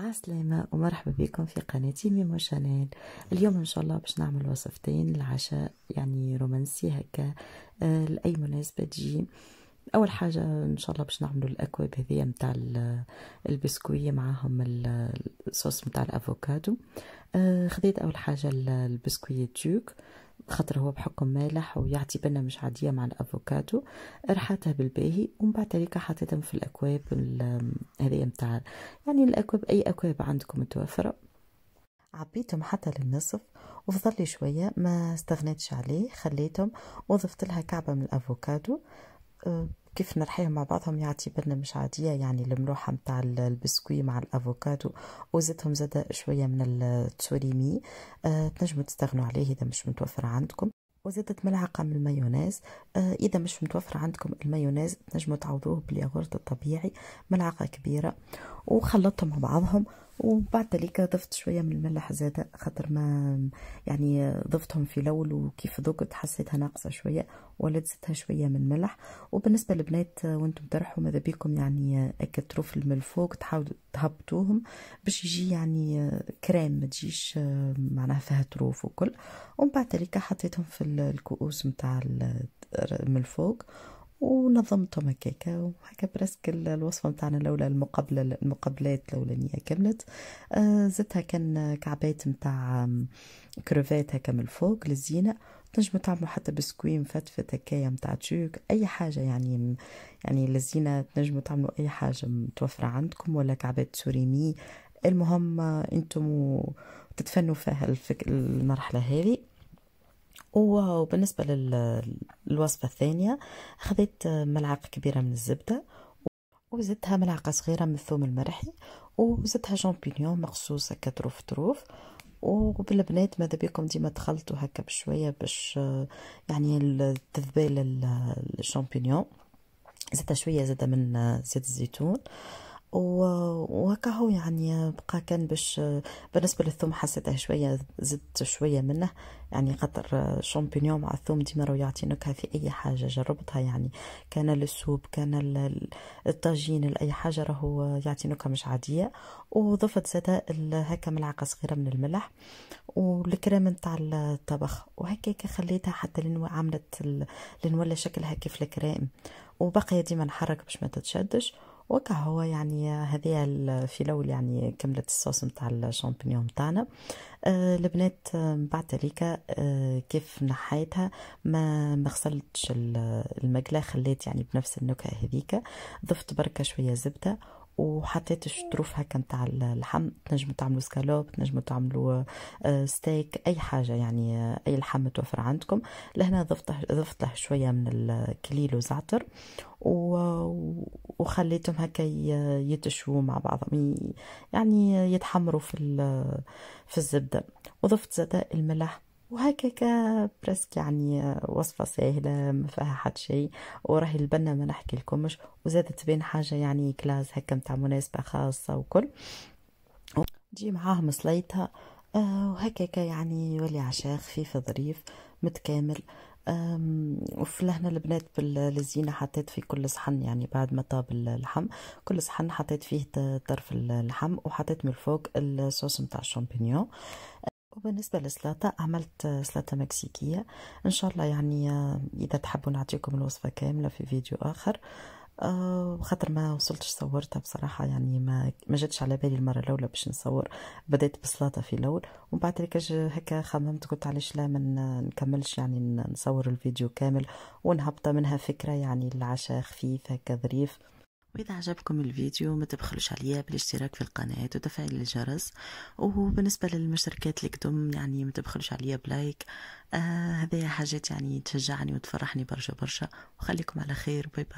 السلامة ومرحبا بكم في قناتي ميمو شانيل اليوم ان شاء الله باش نعمل وصفتين العشاء يعني رومانسي هكا آه، لأي مناسبة تجي اول حاجة ان شاء الله باش نعملوا الاكواب هذيا متاع البسكوية معاهم الصوص متاع الافوكادو آه خديت اول حاجة البسكوية تشوك خاطر هو بحكم مالح ويعطي بنا مش عادية مع الأفوكادو رحاتها بالباهي ومن بعد هذيك حطيتهم في الأكواب هذه متاع يعني الأكواب أي أكواب عندكم متوفرة عبيتهم حتى للنصف وفضل شوية ما استغنيتش عليه خليتهم وضفت لها كعبة من الأفوكادو أه، كيف نرحيهم مع بعضهم يعطي برنامج عادية يعني الملوحة متاع البسكوي مع الأفوكادو وزدتهم زادة شوية من التوريمي آه تنجموا تستغنوا عليه إذا مش متوفر عندكم وزادت ملعقة من المايونيز آه إذا مش متوفر عندكم المايونيز تنجموا تعوضوه بالياغورت الطبيعي ملعقة كبيرة وخلطتهم مع بعضهم وبعد ذلك ضفت شويه من الملح زاده خاطر ما يعني ضفتهم في الاول وكيف ذوقت حسيتها ناقصه شويه ولات زدتها شويه من الملح وبالنسبه للبنات وانتم ترحوا ماذا بيكم يعني اكثروا في من الفوق تحاولوا تهبطوهم باش يجي يعني كريم ما تجيش معناها فيها تروف وكل ومن بعد ذلك حطيتهم في الكؤوس نتاع من الفوق ونظمتهم هكاكا وهكا برسك الوصفة متاعنا الأولى المقابلة المقابلات الأولانية كملت آه، زدتها كان كعبات متاع كروفات هكا من الفوق للزينة تنجموا تعملوا حتى بسكوي مفتفت هكايا متاع تشوك أي حاجة يعني يعني للزينة تنجموا تعملوا أي حاجة متوفرة عندكم ولا كعبات سوريمي المهم آه، انتم تتفنوا فيها المرحلة هذه وبالنسبة للوصفة الثانية أخذت ملعقة كبيرة من الزبدة وزدتها ملعقة صغيرة من الثوم المرحي وزدتها جامبينيون مقصوص هكا طروف طروف وبالبنات ماذا بيكم ديما تخلطوا هكا بشوية باش يعني التذبيل الشامبينيون زدتها شوية زادة من زيت الزيتون آه هو يعني بقى كان باش بالنسبه للثوم حسيتها شويه زدت شويه منه يعني خاطر الشامبينيون مع الثوم ديما راهو يعطي نكهه في اي حاجه جربتها يعني كان للسوب كان الطاجين لاي حاجه راهو يعطي نكهه مش عاديه وضفت زاد هكا ملعقه صغيره من الملح والكريم نتاع الطبخ وهكاك خليتها حتى لين عملت لنولى شكلها كيف الكريم وبقي ديما نحرك باش ما تتشدش وكا هو يعني هذه الاول يعني كملت الصوص نتاع الشامبينيون نتاعنا آه البنات آه، بعد ذلك آه كيف نحيتها ما ما غسلتش المقله خليت يعني بنفس النكهه هذيك ضفت بركه شويه زبده وحطيت الشطروف هكا نتاع اللحم تنجموا تعملوا سكالوب تنجموا تعملوا آه، ستيك اي حاجه يعني آه، اي لحم متوفر عندكم لهنا ضفت ضفت له شويه من الكليل وزعتر و... وخليتهم هكا يتشوا مع بعضهم يعني يتحمروا في في الزبده وضفت زاد الملح وهكاك برسك يعني وصفه سهله ما فيها حد شيء وراهي البنه ما نحكي لكمش وزادت بين حاجه يعني كلاس هكا متاع مناسبه خاصه وكل تجي معاهم مصليتها آه، وهكاك يعني يولي عشاء خفيف ظريف متكامل وفلهنا البنات بالزينة حطيت في كل صحن يعني بعد ما طاب اللحم كل صحن حطيت فيه طرف اللحم وحطيت من فوق الصوص متاع الشامبينيون وبالنسبة للسلطة عملت سلطة مكسيكية إن شاء الله يعني آه، إذا تحبوا نعطيكم الوصفة كاملة في فيديو آخر آه، خاطر ما وصلتش صورتها بصراحه يعني ما ما جاتش على بالي المره الاولى باش نصور بدات بصلاطه في الاول ومن بعد هكا خممت قلت علاش لا ما نكملش يعني نصور الفيديو كامل ونهبط منها فكره يعني العشاء خفيف هكا ظريف وإذا عجبكم الفيديو ما تبخلوش عليا بالاشتراك في القناة وتفعيل الجرس وبالنسبة للمشتركات اللي كتم يعني ما تبخلوش عليا بلايك آه هذه حاجات يعني تشجعني وتفرحني برشا برشا وخليكم على خير باي باي